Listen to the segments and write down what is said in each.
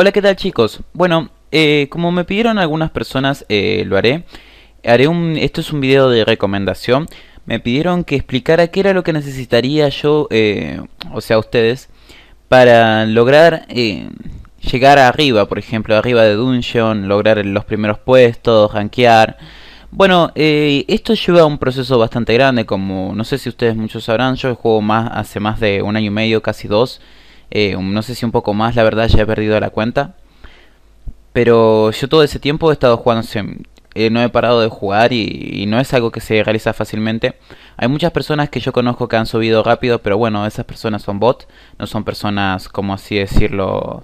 Hola, ¿qué tal chicos? Bueno, eh, como me pidieron algunas personas, eh, lo haré. haré un, esto es un video de recomendación. Me pidieron que explicara qué era lo que necesitaría yo, eh, o sea, ustedes, para lograr llegar arriba, por ejemplo, arriba de Dungeon, lograr los primeros puestos, rankear. Bueno, esto lleva a un proceso bastante grande, como no sé si ustedes muchos sabrán, yo juego más hace más de un año y medio, casi dos. Eh, no sé si un poco más, la verdad ya he perdido la cuenta. Pero yo todo ese tiempo he estado jugando, no eh, he parado de jugar y, no es algo que se realiza fácilmente. Hay muchas personas que yo conozco que han subido rápido, pero bueno, esas personas son bots, no son personas, como así decirlo,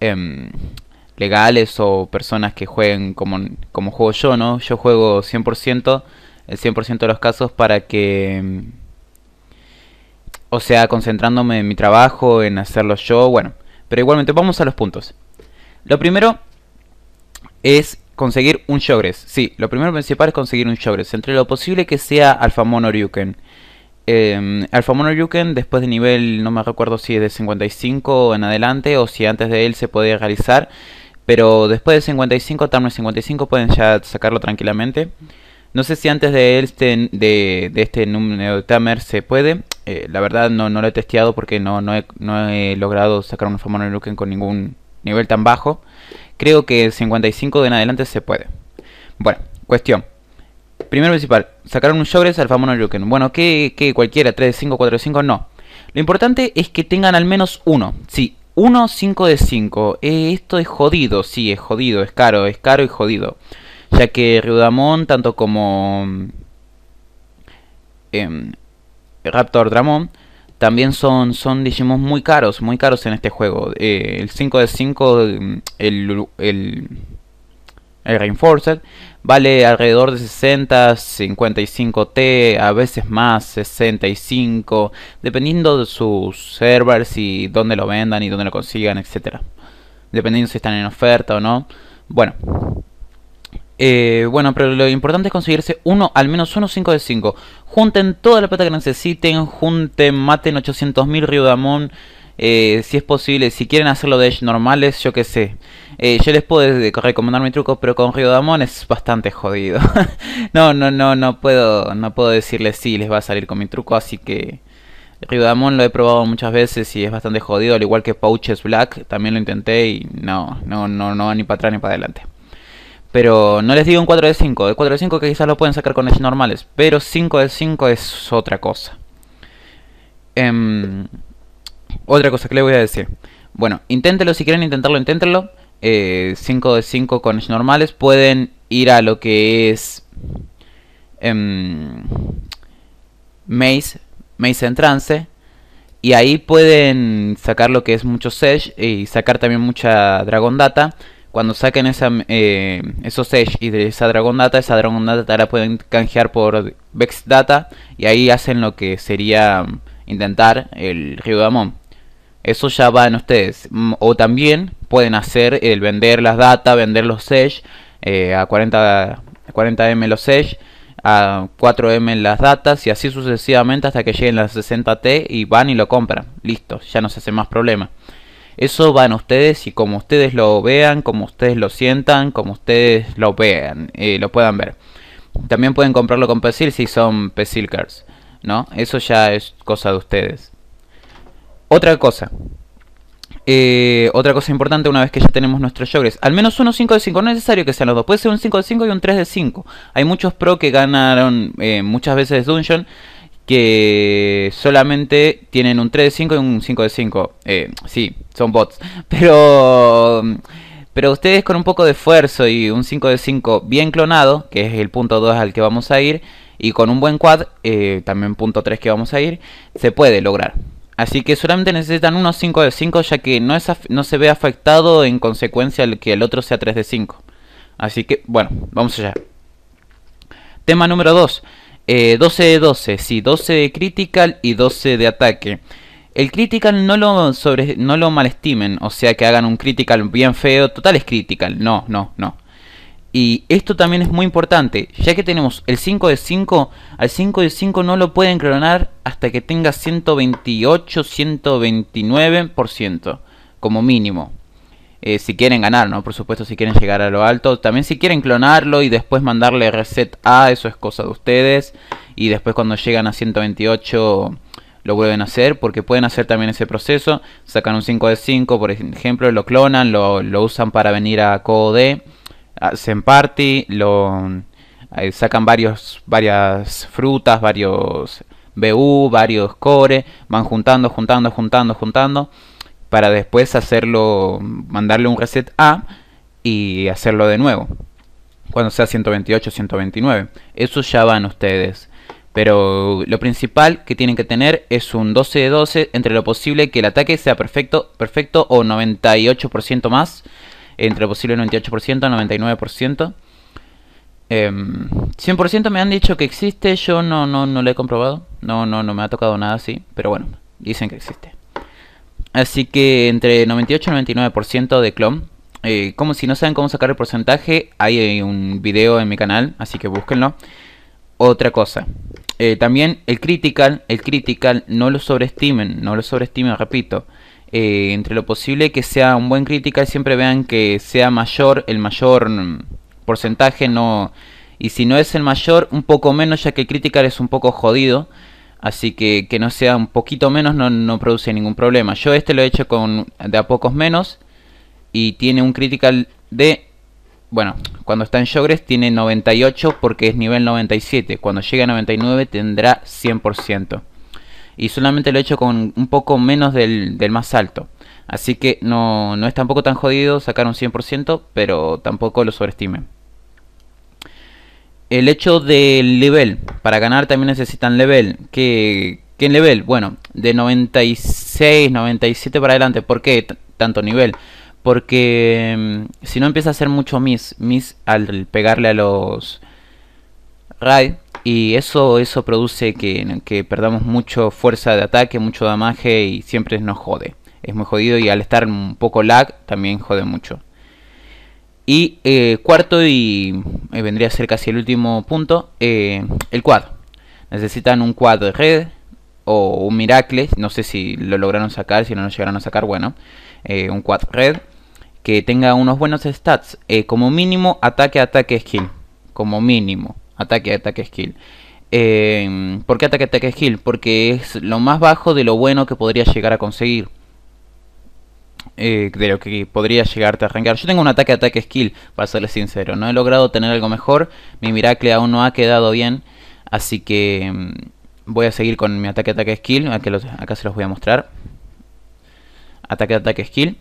em, legales o personas que jueguen como, como juego yo, ¿no? Yo juego 100%, el 100% de los casos para que em, o sea, concentrándome en mi trabajo, en hacerlo yo, bueno. Pero igualmente, vamos a los puntos. Lo primero es conseguir un Shogres. Sí, lo primero principal es conseguir un Shogres. Entre lo posible que sea mono Ryuken. Eh, mono Ryuken, después de nivel, no me recuerdo si es de 55 en adelante o si antes de él se podía realizar. Pero después de 55, Tamer 55 pueden ya sacarlo tranquilamente. No sé si antes de, este, de, de este número Tamer se puede, eh, la verdad no, no, lo he testeado porque no, no, he, no he logrado sacar un Famona con ningún nivel tan bajo. Creo que 55 de en adelante se puede. Bueno, cuestión. Primero principal, sacaron un Shogres al famoso Luken. Bueno, que, cualquiera, 3 de 5, 4 de 5, no. Lo importante es que tengan al menos uno. Sí, 1, 5 de 5. Eh, esto es jodido, sí, es jodido, es caro, es caro y jodido. Ya que Ryudamon, tanto como... Em, Raptor Dramon también son, son Digimon muy caros, muy caros en este juego. Eh, el 5 de 5, mm, el, el, el vale alrededor de 60, 55T, a veces más, 65, dependiendo de sus servers y dónde lo vendan y dónde lo consigan, etc. Dependiendo si están en oferta o no. Bueno, eh, bueno, pero lo importante es conseguirse uno, al menos uno 5 de 5. Junten toda la plata que necesiten, junten, maten 800.000 Ryudamon Eh, si es posible, si quieren hacerlo de normales, yo qué sé. Eh, yo les puedo recomendar mi truco, pero con Ryudamon es bastante jodido. no, no, no, no puedo, no puedo decirles si les va a salir con mi truco, así que Ryudamon lo he probado muchas veces y es bastante jodido, al igual que Pouches Black, también lo intenté y no, no, no, no ni para atrás ni para adelante. Pero no les digo un 4 de 5. El 4 de 5 que quizás lo pueden sacar con edge normales. Pero 5 de 5 es otra cosa. Em, otra cosa que les voy a decir. Bueno, inténtenlo. Si quieren intentarlo, inténtenlo. 5 eh, de 5 con edge normales. Pueden ir a lo que es... Em, Maze. Maze en trance. Y ahí pueden sacar lo que es mucho Sedge. Y sacar también mucha Dragon Data cuando saquen eh, esos Edge y de esa Dragon Data, esa Dragon Data la pueden canjear por Vex Data y ahí hacen lo que sería mm, intentar el Río de Eso ya va en ustedes. Mm, o también pueden hacer el vender las data, vender los Sesh eh, a 40, 40M los Sesh, a 4M las datas y así sucesivamente hasta que lleguen las 60T y van y lo compran. Listo, ya no se hace más problema. Eso van ustedes y como ustedes lo vean, como ustedes lo sientan, como ustedes lo vean, eh, lo puedan ver. También pueden comprarlo con Pesil si son Pesilkers, ¿no? Eso ya es cosa de ustedes. Otra cosa. Eh, otra cosa importante una vez que ya tenemos nuestros joggers. Al menos uno 5 de 5. No es necesario que sean los dos. Puede ser un 5 de 5 y un 3 de 5. Hay muchos pro que ganaron eh, muchas veces Dungeon que solamente tienen un 3 de 5 y un 5 de 5. Eh, sí, son bots. Pero, pero ustedes con un poco de esfuerzo y un 5 de 5 bien clonado, que es el punto 2 al que vamos a ir, y con un buen quad, eh, también punto 3 que vamos a ir, se puede lograr. Así que solamente necesitan unos 5 de 5 ya que no, no se ve afectado en consecuencia el que el otro sea 3 de 5. Así que bueno, vamos allá. Tema número 2. 12 eh, de 12, sí, 12 de critical y 12 de ataque. El critical no lo, sobre, no lo malestimen, o sea que hagan un critical bien feo, total es critical, no, no, no. Y esto también es muy importante, ya que tenemos el 5 de 5, al 5 de 5 no lo pueden clonar hasta que tenga 128, 129% como mínimo. Eh, si quieren ganar, ¿no? Por supuesto, si quieren llegar a lo alto. También si quieren clonarlo y después mandarle reset A, eso es cosa de ustedes. Y después cuando llegan a 128 lo vuelven a hacer, porque pueden hacer también ese proceso. Sacan un 5 de 5, por ejemplo, lo clonan, lo, usan para venir a COD, hacen party, lo, eh, sacan varios, varias frutas, varios BU, varios core, van juntando, juntando, juntando, juntando para después hacerlo, mandarle un reset A y hacerlo de nuevo. Cuando sea 128, 129. Eso ya van ustedes. Pero lo principal que tienen que tener es un 12 de 12 entre lo posible que el ataque sea perfecto, perfecto o 98% más. Entre lo posible 98%, 99%. 100% me han dicho que existe, yo no, no, no lo he comprobado. No, no, no me ha tocado nada así, pero bueno, dicen que existe. Así que entre 98 y 99% de clon. Eh, como si no saben cómo sacar el porcentaje, hay un video en mi canal, así que búsquenlo. Otra cosa. Eh, también el critical, el critical no lo sobreestimen, no lo sobreestimen, repito. Eh, entre lo posible que sea un buen critical, siempre vean que sea mayor, el mayor mm, porcentaje no... Y si no es el mayor, un poco menos, ya que el critical es un poco jodido. Así que que no sea un poquito menos no, produce ningún problema. Yo este lo he hecho con de a pocos menos. Y tiene un critical de... Bueno, cuando está en Shogres tiene 98 porque es nivel 97. Cuando llegue a 99 tendrá 100%. Y solamente lo he hecho con un poco menos del, del más alto. Así que no, no es tampoco tan jodido sacar un 100%, pero tampoco lo sobreestime el hecho del nivel, para ganar también necesitan nivel, ¿Qué, qué level? Bueno, de 96, 97 para adelante. ¿Por qué tanto nivel? Porque mm, si no empieza a hacer mucho miss, miss al pegarle a los raid. Y eso, eso produce que, perdamos mucho fuerza de ataque, mucho damaje y siempre nos jode. Es muy jodido y al estar un poco lag también jode mucho. Y eh, cuarto y eh, vendría a ser casi el último punto, eh, el quad. Necesitan un quad red e o un miracle, no sé si lo lograron sacar, si no lo llegaron a sacar, bueno, un quad red que tenga unos buenos stats, como mínimo ataque, ataque, skill, como mínimo, ataque, ataque, skill. ¿Por qué ataque, ataque, skill? Porque es lo más bajo de lo bueno que podría llegar a conseguir. Eh, de lo que podría llegarte a arrancar. Yo tengo un ataque ataque skill, para serles sincero. No he logrado tener algo mejor. Mi miracle aún no ha quedado bien. Así que mm, voy a seguir con mi ataque ataque skill. Acá, acá se los voy a mostrar. Ataque ataque skill.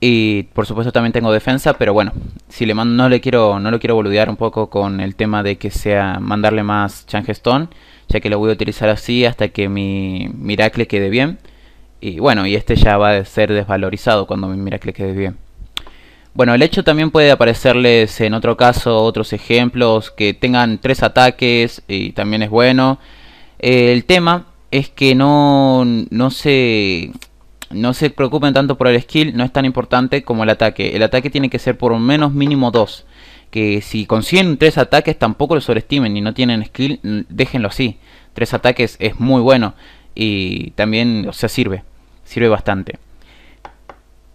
Y por supuesto también tengo defensa, pero bueno, si le mando, no le quiero, no lo quiero boludear un poco con el tema de que sea mandarle más Changestone, ya que lo voy a utilizar así hasta que mi miracle quede bien. Y bueno, y este ya va a ser desvalorizado cuando me mira le quede bien. Bueno, el hecho también puede aparecerles en otro caso otros ejemplos que tengan tres ataques y también es bueno. el tema es que no, no se no se preocupen tanto por el skill, no es tan importante como el ataque. El ataque tiene que ser por menos mínimo dos. Que si consiguen tres ataques tampoco lo sobreestimen y no tienen skill, déjenlo así. Tres ataques es muy bueno y también o sea, sirve sirve bastante.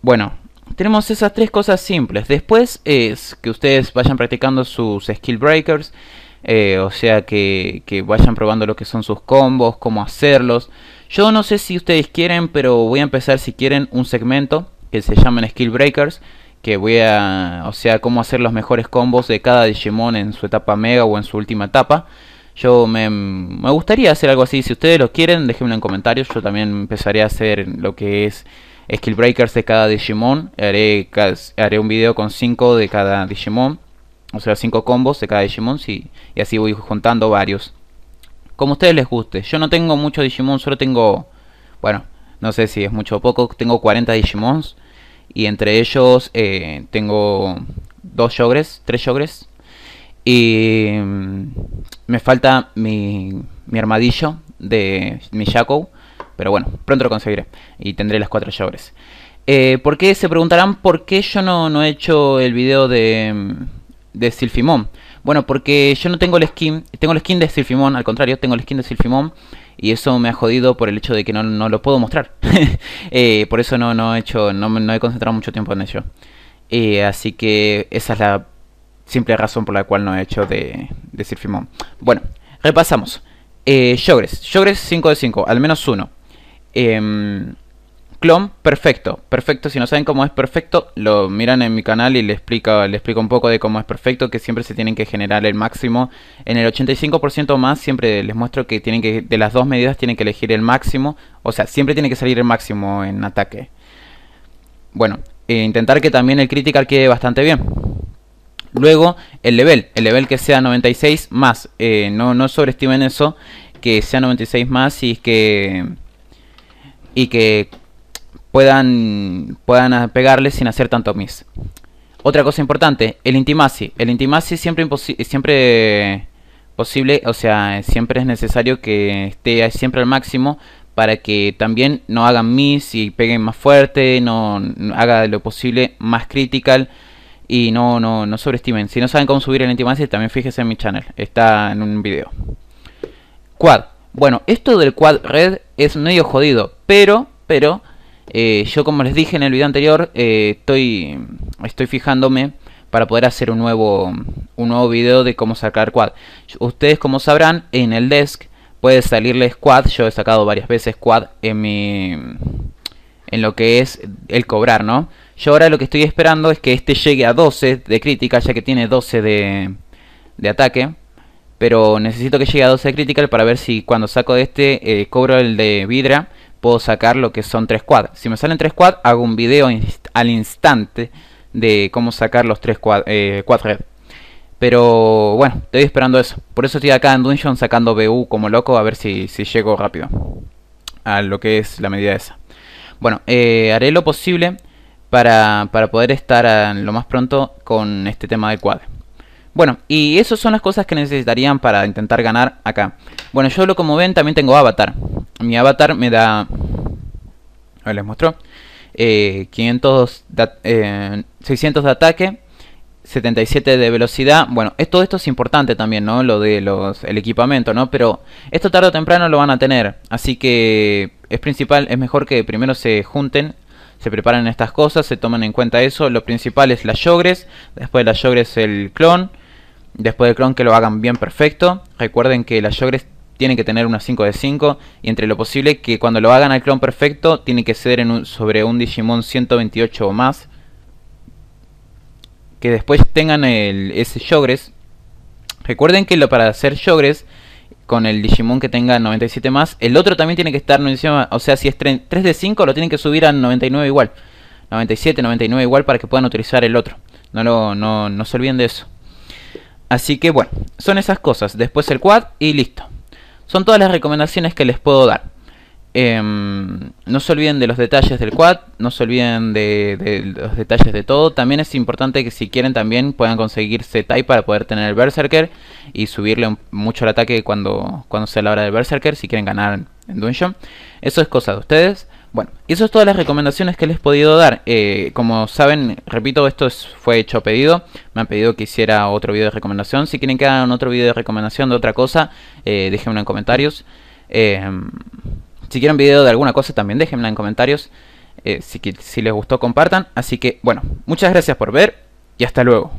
Bueno, tenemos esas tres cosas simples. Después es que ustedes vayan practicando sus skill breakers. Eh, o sea que, vayan probando lo que son sus combos, cómo hacerlos. Yo no sé si ustedes quieren, pero voy a empezar si quieren un segmento que se llama Skill Breakers. Que voy a, o sea, cómo hacer los mejores combos de cada Digimon en su etapa Mega o en su última etapa. Yo me, gustaría hacer algo así. Si ustedes lo quieren, déjenmelo en comentarios. Yo también empezaré a hacer lo que es skill breakers de cada Digimon. Haré, haré un video con 5 de cada Digimon. O sea, 5 combos de cada Digimon. y así voy juntando varios. Como a ustedes les guste. Yo no tengo mucho Digimon, solo tengo... Bueno, no sé si es mucho o poco. Tengo 40 Digimons. Y entre ellos eh, tengo dos Yogres, tres Yogres. Y mm, me falta mi, mi armadillo de mi Jaco. pero bueno, pronto lo conseguiré y tendré las cuatro llaves. Eh, ¿Por qué? Se preguntarán por qué yo no, he hecho el video de, mm, de Silfimon. Bueno, porque yo no tengo el skin, tengo el skin de Silfimon, al contrario, tengo el skin de Silfimon y eso me ha jodido por el hecho de que no, no lo puedo mostrar. Eh, por eso no, no he hecho, no, no he concentrado mucho tiempo en ello. Eh, así que esa es la simple razón por la cual no he hecho de, decir Bueno, repasamos. Eh, Shogres 5 de 5, al menos 1. Em, Clon, perfecto. Perfecto, si no saben cómo es perfecto, lo miran en mi canal y les explico, le explico un poco de cómo es perfecto, que siempre se tienen que generar el máximo. En el 85% más siempre les muestro que tienen que, de las dos medidas tienen que elegir el máximo. O sea, siempre tiene que salir el máximo en ataque. Bueno, e intentar que también el critical quede bastante bien. Luego el level, el level que sea 96 más, eh, no, no sobreestimen eso, que sea 96 más y que, y que puedan, puedan pegarle sin hacer tanto miss. Otra cosa importante, el intimacy, El intimacy siempre, siempre posible, o sea, siempre es necesario que esté siempre al máximo para que también no hagan miss y peguen más fuerte, no haga lo posible más critical y no, no, no sobreestimen. Si no saben cómo subir el Intimacy también fíjense en mi channel. Está en un video. Quad. Bueno, esto del quad red es medio jodido. Pero, pero, eh, yo como les dije en el video anterior, eh, estoy, estoy fijándome para poder hacer un nuevo, un nuevo video de cómo sacar quad. Ustedes como sabrán, en el desk puede salirle quad. Yo he sacado varias veces quad en mi... En lo que es el cobrar, ¿no? Yo ahora lo que estoy esperando es que este llegue a 12 de crítica, ya que tiene 12 de, ataque. Pero necesito que llegue a 12 de crítica para ver si cuando saco de este, eh, cobro el de Vidra, puedo sacar lo que son 3 quad. Si me salen 3 quad, hago un video al instante de cómo sacar los 3 quad, eh, Pero bueno, estoy esperando eso. Por eso estoy acá en Dungeon sacando BU como loco a ver si, si llego rápido a lo que es la medida esa. Bueno, eh, haré lo posible para, para poder estar lo más pronto con este tema del quad. Bueno, y esas son las cosas que necesitarían para intentar ganar acá. Bueno, yo lo como ven también tengo avatar. Mi avatar me da... A ver, les muestro. 500 eh, 600 eh, de ataque, 77 de velocidad. Bueno, todo esto es importante también, ¿no? Lo de los el equipamiento, ¿no? Pero esto tarde o temprano lo van a tener, así que es principal, es mejor que primero se junten se preparan estas cosas, se toman en cuenta eso. Lo principal es la yogres, después de las yogres el clon, después del clon que lo hagan bien perfecto. Recuerden que las yogres tienen que tener unas 5 de 5 y entre lo posible que cuando lo hagan al clon perfecto tiene que ser en un, sobre un Digimon 128 o más. Que después tengan ese Yogres. Recuerden que lo, para hacer Yogres con el Digimon que tenga 97 más. El otro también tiene que estar 97 más. O sea, si es 3 de 5, lo tienen que subir a 99 igual. 97, 99 igual para que puedan utilizar el otro. No, no, no se olviden de eso. Así que bueno, son esas cosas. Después el quad y listo. Son todas las recomendaciones que les puedo dar. Em, no se olviden de los detalles del quad, no se olviden de, los detalles de todo. También es importante que si quieren también puedan conseguir z para poder tener el Berserker y subirle mucho el ataque cuando, cuando sea la hora del Berserker si quieren ganar en Dungeon. Eso es cosa de ustedes. Bueno, y eso es todas las recomendaciones que les he podido dar. Eh, como saben, repito, esto fue hecho a pedido. Me han pedido que hiciera otro video de recomendación. Si quieren que hagan otro video de recomendación de otra cosa, eh, déjenmelo en comentarios. Em, si quieren video de alguna cosa también déjenla en comentarios. Eh, si les gustó compartan. Así que bueno, muchas gracias por ver y hasta luego.